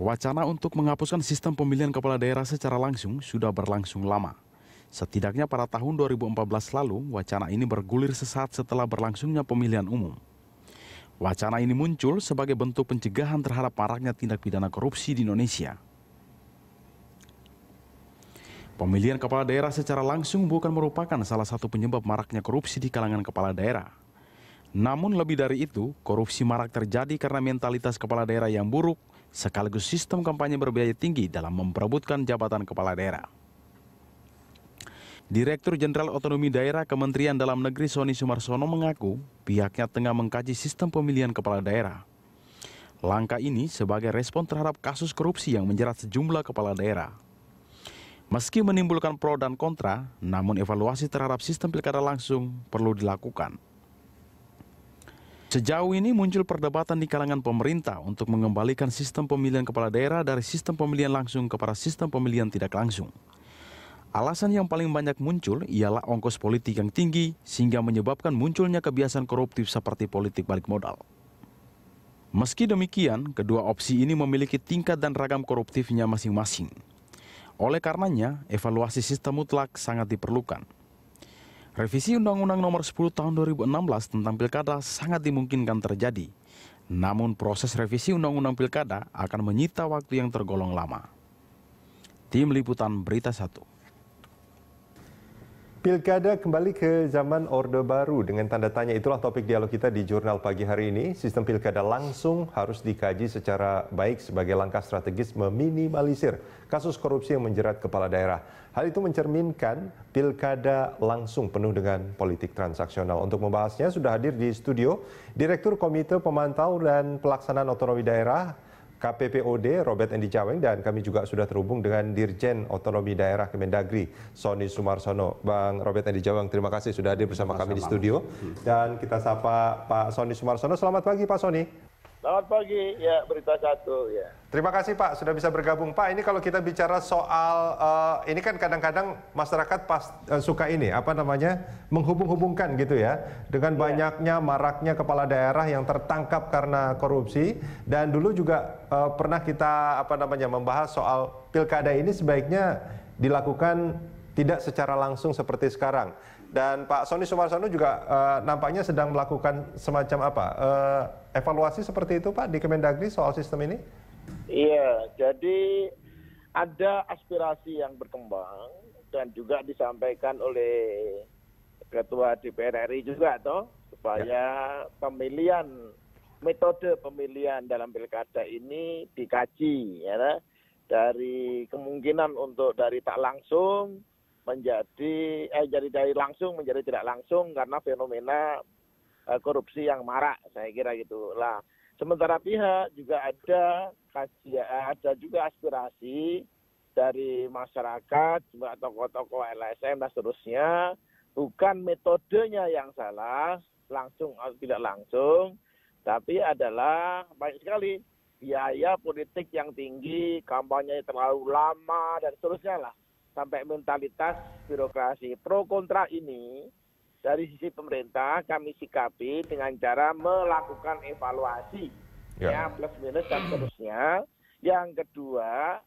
Wacana untuk menghapuskan sistem pemilihan kepala daerah secara langsung sudah berlangsung lama. Setidaknya pada tahun 2014 lalu, wacana ini bergulir sesaat setelah berlangsungnya pemilihan umum. Wacana ini muncul sebagai bentuk pencegahan terhadap maraknya tindak pidana korupsi di Indonesia. Pemilihan kepala daerah secara langsung bukan merupakan salah satu penyebab maraknya korupsi di kalangan kepala daerah. Namun lebih dari itu, korupsi marak terjadi karena mentalitas kepala daerah yang buruk, sekaligus sistem kampanye berbiaya tinggi dalam memperebutkan jabatan kepala daerah. Direktur Jenderal Otonomi Daerah Kementerian Dalam Negeri Sony Sumarsono mengaku pihaknya tengah mengkaji sistem pemilihan kepala daerah. Langkah ini sebagai respon terhadap kasus korupsi yang menjerat sejumlah kepala daerah. Meski menimbulkan pro dan kontra, namun evaluasi terhadap sistem pilkada langsung perlu dilakukan. Sejauh ini muncul perdebatan di kalangan pemerintah untuk mengembalikan sistem pemilihan kepala daerah dari sistem pemilihan langsung kepada sistem pemilihan tidak langsung. Alasan yang paling banyak muncul ialah ongkos politik yang tinggi sehingga menyebabkan munculnya kebiasaan koruptif seperti politik balik modal. Meski demikian, kedua opsi ini memiliki tingkat dan ragam koruptifnya masing-masing. Oleh karenanya, evaluasi sistem mutlak sangat diperlukan. Revisi Undang-Undang Nomor 10 Tahun 2016 tentang Pilkada sangat dimungkinkan terjadi. Namun proses revisi Undang-Undang Pilkada akan menyita waktu yang tergolong lama. Tim Liputan Berita 1 Pilkada kembali ke zaman Orde Baru dengan tanda tanya itulah topik dialog kita di jurnal pagi hari ini. Sistem pilkada langsung harus dikaji secara baik sebagai langkah strategis meminimalisir kasus korupsi yang menjerat kepala daerah. Hal itu mencerminkan pilkada langsung penuh dengan politik transaksional. Untuk membahasnya sudah hadir di studio Direktur Komite Pemantau dan Pelaksanaan Otonomi Daerah KPPOD Robert Endi Jaweng dan kami juga sudah terhubung dengan Dirjen Otonomi Daerah Kemendagri Sony Sumarsono. Bang Robert Endi Jaweng, terima kasih sudah hadir bersama kami di studio hmm. dan kita sapa Pak Sony Sumarsono. Selamat pagi Pak Sony. Selamat pagi, ya berita satu ya. Terima kasih Pak sudah bisa bergabung Pak. Ini kalau kita bicara soal uh, ini kan kadang-kadang masyarakat pas uh, suka ini apa namanya menghubung-hubungkan gitu ya dengan yeah. banyaknya maraknya kepala daerah yang tertangkap karena korupsi dan dulu juga uh, pernah kita apa namanya membahas soal pilkada ini sebaiknya dilakukan tidak secara langsung seperti sekarang. Dan Pak Sony Sumarsono juga uh, nampaknya sedang melakukan semacam apa? Uh, evaluasi seperti itu Pak di Kemendagri soal sistem ini? Iya, jadi ada aspirasi yang berkembang dan juga disampaikan oleh Ketua DPR RI juga toh supaya ya. pemilihan metode pemilihan dalam pilkada ini dikaji ya nah, dari kemungkinan untuk dari tak langsung menjadi eh jadi dari langsung menjadi tidak langsung karena fenomena eh, korupsi yang marak saya kira gitu lah sementara pihak juga ada kajian ada juga aspirasi dari masyarakat juga tokoh-tokoh LSM dan seterusnya bukan metodenya yang salah langsung atau tidak langsung tapi adalah banyak sekali biaya politik yang tinggi kampanye terlalu lama dan seterusnya lah sampai mentalitas birokrasi pro kontra ini dari sisi pemerintah kami sikapi dengan cara melakukan evaluasi ya, ya plus minus dan seterusnya. Yang kedua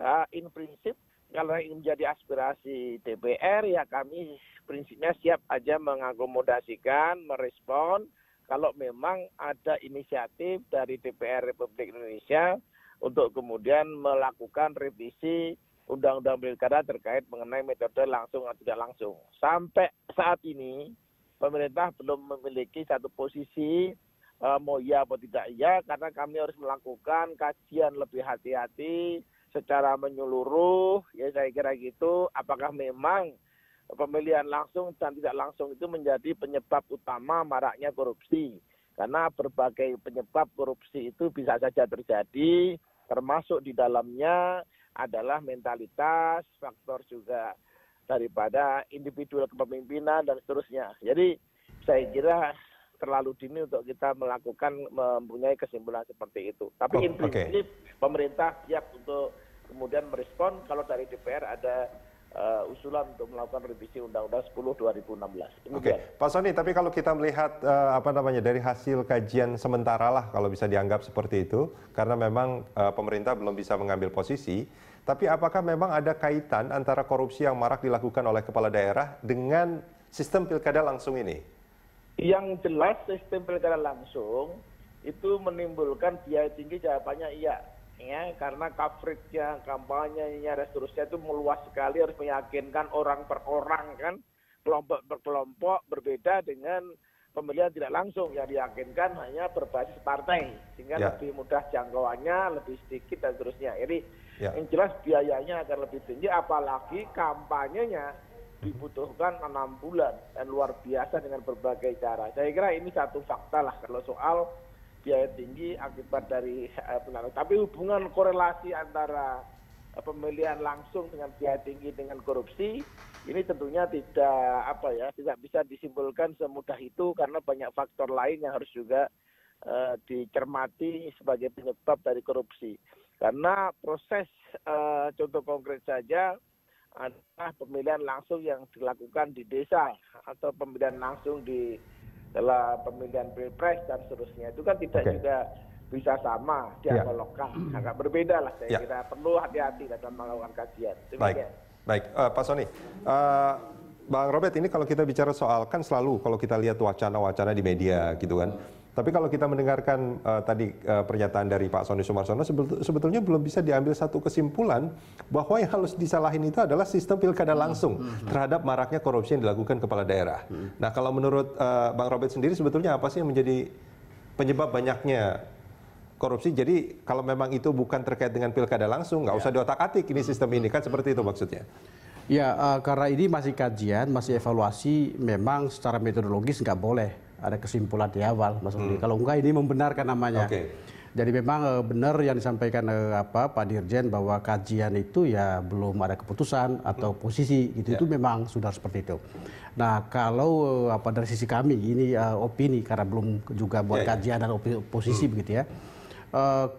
uh, in prinsip kalau ingin menjadi aspirasi DPR ya kami prinsipnya siap aja mengakomodasikan, merespon kalau memang ada inisiatif dari DPR Republik Indonesia untuk kemudian melakukan revisi undang-undang pilkada terkait mengenai metode langsung atau tidak langsung. Sampai saat ini pemerintah belum memiliki satu posisi uh, mau iya atau tidak iya karena kami harus melakukan kajian lebih hati-hati secara menyeluruh ya saya kira gitu apakah memang pemilihan langsung dan tidak langsung itu menjadi penyebab utama maraknya korupsi karena berbagai penyebab korupsi itu bisa saja terjadi termasuk di dalamnya adalah mentalitas, faktor juga daripada individual kepemimpinan dan seterusnya. Jadi saya kira terlalu dini untuk kita melakukan mempunyai kesimpulan seperti itu. Tapi oh, intinya okay. pemerintah siap untuk kemudian merespon kalau dari DPR ada uh, usulan untuk melakukan revisi Undang-Undang 10 2016. Oke, okay. Pak Soni, tapi kalau kita melihat uh, apa namanya dari hasil kajian sementara lah kalau bisa dianggap seperti itu, karena memang uh, pemerintah belum bisa mengambil posisi. Tapi apakah memang ada kaitan antara korupsi yang marak dilakukan oleh kepala daerah dengan sistem pilkada langsung ini? Yang jelas sistem pilkada langsung itu menimbulkan biaya tinggi jawabannya iya ya karena coveragenya kampanyenya dan seterusnya itu meluas sekali harus meyakinkan orang per orang kan kelompok per kelompok berbeda dengan pemilihan tidak langsung yang diyakinkan hanya berbasis partai sehingga ya. lebih mudah jangkauannya lebih sedikit dan seterusnya Ini ya. yang jelas biayanya akan lebih tinggi apalagi kampanyenya dibutuhkan enam bulan dan luar biasa dengan berbagai cara saya kira ini satu fakta lah kalau soal biaya tinggi akibat dari eh, penanganan. Tapi hubungan korelasi antara eh, pemilihan langsung dengan biaya tinggi dengan korupsi ini tentunya tidak apa ya tidak bisa disimpulkan semudah itu karena banyak faktor lain yang harus juga uh, dicermati sebagai penyebab dari korupsi karena proses uh, contoh konkret saja adalah pemilihan langsung yang dilakukan di desa atau pemilihan langsung di dalam pemilihan pilpres dan seterusnya itu kan tidak okay. juga bisa sama dialogkan ya. yeah. agak berbeda lah saya yeah. kira perlu hati-hati dalam melakukan kajian Demikian. baik baik uh, Pak Soni uh, Bang Robert ini kalau kita bicara soal kan selalu kalau kita lihat wacana-wacana di media gitu kan tapi kalau kita mendengarkan uh, tadi uh, pernyataan dari Pak Sony Sumarsono, sebetulnya belum bisa diambil satu kesimpulan bahwa yang harus disalahin itu adalah sistem pilkada langsung terhadap maraknya korupsi yang dilakukan kepala daerah. Hmm. Nah, kalau menurut uh, Bang Robert sendiri, sebetulnya apa sih yang menjadi penyebab banyaknya korupsi? Jadi kalau memang itu bukan terkait dengan pilkada langsung, nggak usah ya. usah diotak-atik ini sistem ini kan seperti itu maksudnya. Ya, uh, karena ini masih kajian, masih evaluasi, memang secara metodologis nggak boleh ada kesimpulan di awal Mas Hmm. Kalau enggak ini membenarkan namanya. Okay. Jadi memang eh, benar yang disampaikan eh, apa Pak Dirjen bahwa kajian itu ya belum ada keputusan atau hmm. posisi gitu yeah. itu ya. memang sudah seperti itu. Nah kalau eh, apa dari sisi kami ini opini karena belum juga buat yeah. Ya. kajian dan opini, posisi hmm. begitu ya.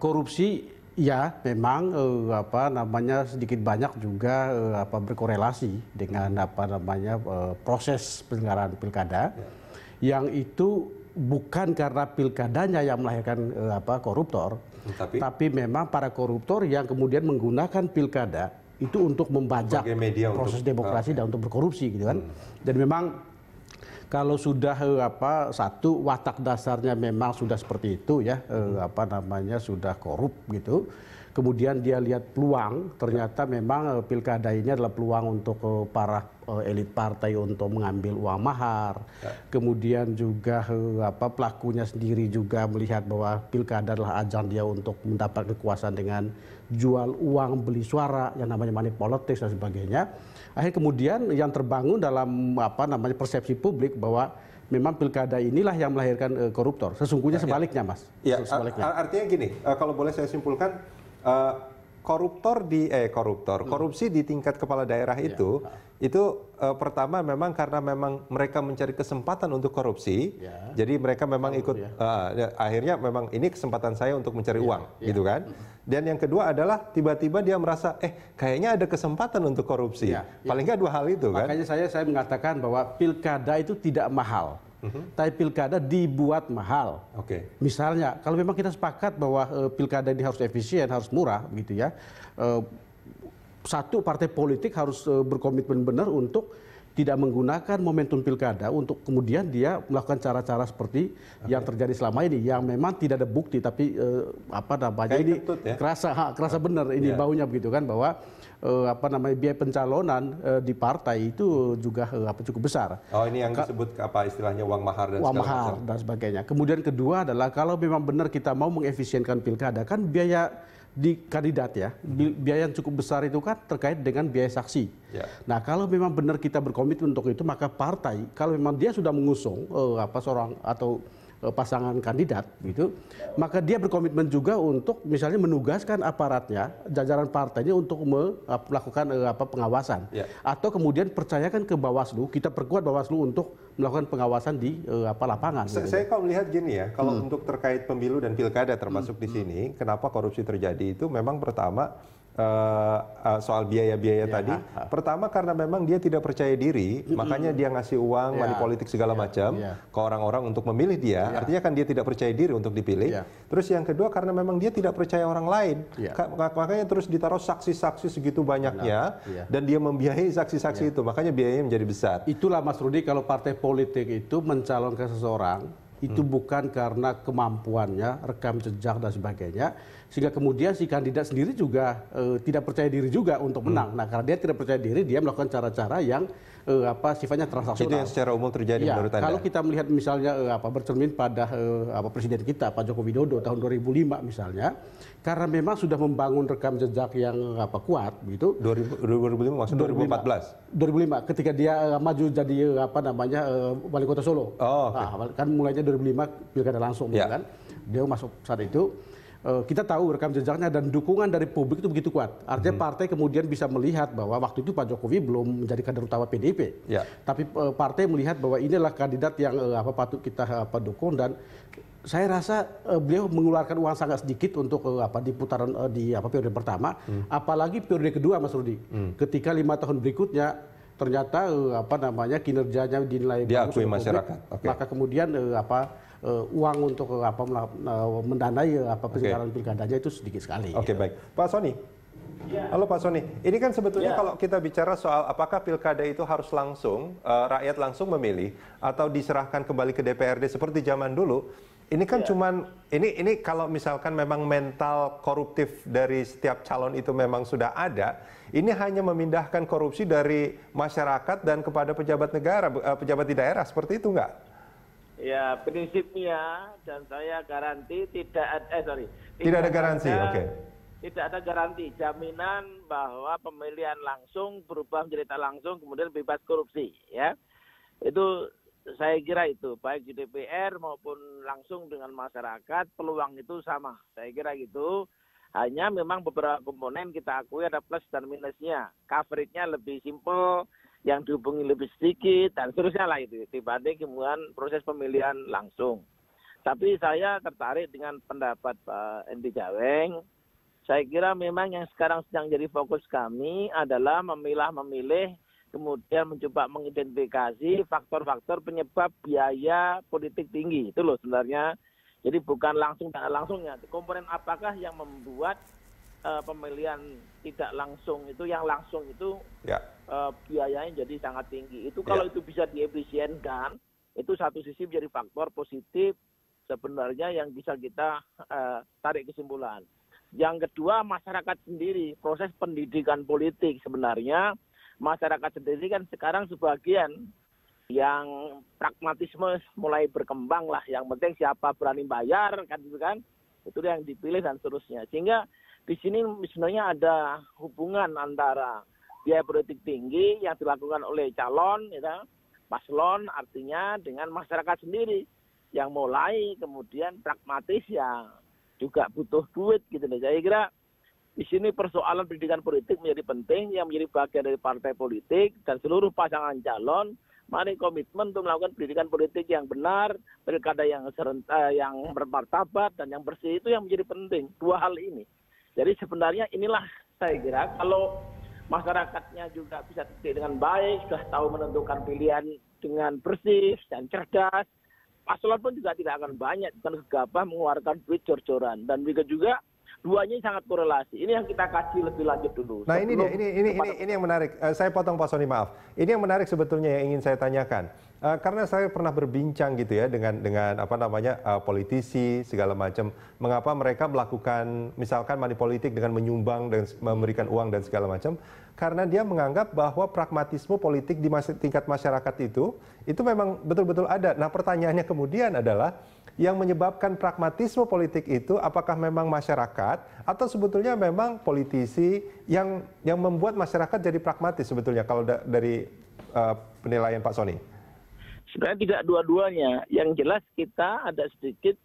korupsi ya memang apa namanya sedikit banyak juga apa berkorelasi dengan apa namanya proses penyelenggaraan pilkada. Yeah yang itu bukan karena pilkadanya yang melahirkan eh, apa koruptor, tapi, tapi memang para koruptor yang kemudian menggunakan pilkada itu untuk membajak media proses untuk, demokrasi okay. dan ah, untuk berkorupsi gitu kan. Hmm. Dan memang kalau sudah eh, apa satu watak dasarnya memang sudah seperti itu ya eh, hmm. apa namanya sudah korup gitu kemudian dia lihat peluang ternyata memang pilkada ini adalah peluang untuk para Eh, elit partai untuk mengambil uang mahar. Ya. Kemudian juga eh, apa pelakunya sendiri juga melihat bahwa pilkada adalah ajang dia untuk mendapat kekuasaan dengan jual uang beli suara yang namanya money politics dan sebagainya. Akhir kemudian yang terbangun dalam apa namanya persepsi publik bahwa memang pilkada inilah yang melahirkan uh, koruptor. Sesungguhnya ya. sebaliknya, Mas. Ya, sebaliknya. artinya gini, uh, kalau boleh saya simpulkan uh, koruptor di eh koruptor hmm. korupsi di tingkat kepala daerah ya, itu yeah. itu uh, pertama memang karena memang mereka mencari kesempatan untuk korupsi yeah. jadi mereka memang oh, ikut ya. uh, akhirnya memang ini kesempatan saya untuk mencari yeah. uang yeah. gitu kan hmm. dan yang kedua adalah tiba-tiba dia merasa eh kayaknya ada kesempatan untuk korupsi yeah. Ya. paling nggak dua hal itu makanya kan makanya saya saya mengatakan bahwa pilkada itu tidak mahal Mhm. tapi pilkada dibuat mahal. Oke. Okay. Misalnya, kalau memang kita sepakat bahwa uh, pilkada ini harus efisien, harus murah, gitu ya. Uh, satu partai politik harus uh, berkomitmen benar untuk tidak menggunakan momentum pilkada untuk kemudian dia melakukan cara-cara seperti okay. yang terjadi selama ini yang memang tidak ada bukti tapi eh, apa namanya ini ketut, ya? kerasa ha, kerasa benar ini yeah. baunya begitu kan bahwa eh, apa namanya biaya pencalonan eh, di partai itu juga eh, apa cukup besar. Oh ini yang Ka disebut apa istilahnya uang mahar dan uang mahar dan sebagainya. Kemudian kedua adalah kalau memang benar kita mau mengefisienkan pilkada kan biaya di kandidat ya, biaya yang cukup besar itu kan terkait dengan biaya saksi. Ya. Nah kalau memang benar kita berkomitmen untuk itu, maka partai kalau memang dia sudah mengusung eh, apa seorang atau Eh, pasangan kandidat gitu maka dia berkomitmen juga untuk misalnya menugaskan aparatnya jajaran partainya untuk eh, melakukan eh, apa pengawasan ya. atau kemudian percayakan ke Bawaslu kita perkuat Bawaslu untuk melakukan pengawasan di apa lapangan saya, gitu. saya kalau melihat gini ya kalau hmm. untuk terkait pemilu dan pilkada termasuk hmm. di sini hmm. kenapa korupsi terjadi itu memang pertama uh, soal biaya-biaya yeah. tadi. Pertama karena memang dia tidak percaya diri, makanya dia ngasih uang, yeah. money politik segala yeah. macam yeah. ke orang-orang untuk memilih dia. Yeah. Artinya kan dia tidak percaya diri untuk dipilih. Yeah. Terus yang kedua karena memang dia tidak percaya orang lain, Yeah. makanya terus ditaruh saksi-saksi segitu banyaknya nah, yeah. dan dia membiayai saksi-saksi yeah. itu, makanya biayanya menjadi besar. Itulah Mas Rudi kalau partai politik itu mencalonkan seseorang itu hmm. bukan karena kemampuannya, rekam jejak dan sebagainya, sehingga kemudian si kandidat sendiri juga e, tidak percaya diri juga untuk menang. Hmm. Nah, karena dia tidak percaya diri, dia melakukan cara-cara yang eh, apa sifatnya transaksional. Itu yang secara umum terjadi ya, menurut Anda. Kalau kita melihat misalnya eh, apa bercermin pada eh, apa presiden kita Pak Joko Widodo tahun 2005 misalnya, karena memang sudah membangun rekam jejak yang apa kuat gitu. 2000, 2005 maksud 2014. 2005 ketika dia uh, maju jadi uh, apa namanya eh, wali kota Solo. Oh, okay. nah, kan mulainya 2005 pilkada langsung ya. kan. Dia masuk saat itu Eh, kita tahu rekam jejaknya dan dukungan dari publik itu begitu kuat. Artinya hmm. partai kemudian bisa melihat bahwa waktu itu Pak Jokowi belum menjadi kader utama PDIP. Ya. Tapi uh, partai melihat bahwa inilah kandidat yang uh, apa patut kita apa dukung dan saya rasa uh, beliau mengeluarkan uang sangat sedikit untuk uh, apa di putaran uh, di apa periode pertama, hmm. apalagi periode kedua Mas Rudi. Hmm. Ketika lima tahun berikutnya ternyata uh, apa namanya kinerjanya dinilai diakui masyarakat. Publik, okay. Maka kemudian uh, apa uh, uang untuk eh, apa uh, mendanai apa penyelenggaraan okay. pilkadanya itu sedikit sekali. Oke okay, gitu. baik, Pak Soni. Ya. Halo Pak Soni, ini kan sebetulnya ya. kalau kita bicara soal apakah pilkada itu harus langsung uh, rakyat langsung memilih atau diserahkan kembali ke DPRD seperti zaman dulu, ini kan ya. cuman ini ini kalau misalkan memang mental koruptif dari setiap calon itu memang sudah ada, ini hanya memindahkan korupsi dari masyarakat dan kepada pejabat negara, pejabat di daerah seperti itu enggak? Ya prinsipnya dan saya garanti tidak ada eh, sorry tidak, tidak ada garansi, oke. Okay. Tidak ada garansi jaminan bahwa pemilihan langsung berubah menjadi tak langsung kemudian bebas korupsi, ya. Itu saya kira itu baik di DPR maupun langsung dengan masyarakat peluang itu sama saya kira gitu hanya memang beberapa komponen kita akui ada plus dan minusnya coveragenya lebih simpel yang dihubungi lebih sedikit dan seterusnya lah itu dibanding kemudian proses pemilihan langsung. Tapi saya tertarik dengan pendapat Pak eh, Endi Jaweng. Saya kira memang yang sekarang sedang jadi fokus kami adalah memilah-memilih kemudian mencoba mengidentifikasi faktor-faktor penyebab biaya politik tinggi. Itu loh sebenarnya. Jadi bukan langsung tidak langsungnya. Komponen apakah yang membuat uh, pemilihan tidak langsung itu yang langsung itu ya uh, biayanya jadi sangat tinggi. Itu iya. kalau yeah. itu bisa diefisienkan, itu satu sisi menjadi faktor positif sebenarnya yang bisa kita uh, tarik kesimpulan. Yang kedua masyarakat sendiri proses pendidikan politik sebenarnya masyarakat sendiri kan sekarang sebagian yang pragmatisme mulai berkembang lah. Yang penting siapa berani bayar kan itu kan itu yang dipilih dan seterusnya. Sehingga di sini sebenarnya ada hubungan antara biaya politik tinggi yang dilakukan oleh calon gitu, paslon artinya dengan masyarakat sendiri yang mulai kemudian pragmatis ya juga butuh duit gitu loh. Saya kira di sini persoalan pendidikan politik menjadi penting yang menjadi bagian dari partai politik dan seluruh pasangan calon mari komitmen untuk melakukan pendidikan politik yang benar, pilkada yang serentak, eh, yang bermartabat dan yang bersih itu yang menjadi penting dua hal ini. Jadi sebenarnya inilah saya kira kalau masyarakatnya juga bisa didik dengan baik, sudah tahu menentukan pilihan dengan bersih dan cerdas. Paslon pun juga tidak akan banyak bukan gegabah mengeluarkan duit jor-joran dan juga juga duanya sangat korelasi. Ini yang kita kasih lebih lanjut dulu. Nah ini dia, ini ini ini, ini yang menarik. Eh, saya potong Pak Soni maaf. Ini yang menarik sebetulnya yang ingin saya tanyakan. Eh, karena saya pernah berbincang gitu ya dengan dengan apa namanya uh, politisi segala macam mengapa mereka melakukan misalkan money politik dengan menyumbang dan memberikan uang dan segala macam karena dia menganggap bahwa pragmatisme politik di mas tingkat masyarakat itu itu memang betul-betul ada. Nah, pertanyaannya kemudian adalah yang menyebabkan pragmatisme politik itu apakah memang masyarakat atau sebetulnya memang politisi yang yang membuat masyarakat jadi pragmatis sebetulnya kalau da dari uh, penilaian Pak Sony sebenarnya tidak dua-duanya yang jelas kita ada sedikit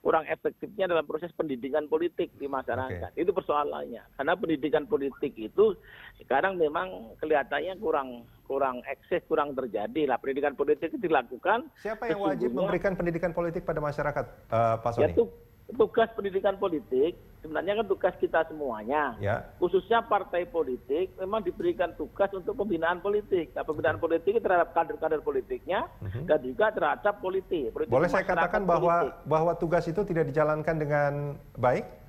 kurang efektifnya dalam proses pendidikan politik di masyarakat. Okay. Itu persoalannya. Karena pendidikan politik itu sekarang memang kelihatannya kurang kurang ekses, kurang terjadi lah. Pendidikan politik itu dilakukan. Siapa yang wajib memberikan pendidikan politik pada masyarakat, uh, Pak Soni? Yaitu tugas pendidikan politik sebenarnya kan tugas kita semuanya ya. khususnya partai politik memang diberikan tugas untuk pembinaan politik nah, pembinaan politik terhadap kader kader politiknya uh-huh. dan juga terhadap politik, politik boleh saya katakan politik. bahwa bahwa tugas itu tidak dijalankan dengan baik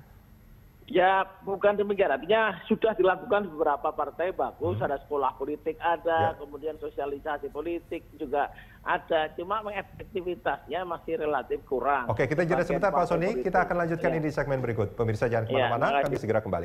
ya bukan demikian artinya sudah dilakukan beberapa partai bagus hmm. ada sekolah politik ada ya. kemudian sosialisasi politik juga ada cuma efektivitasnya masih relatif kurang oke kita jeda sebentar pak soni kita akan lanjutkan ya. ini di segmen berikut pemirsa jangan ya, kemana mana kami segera kembali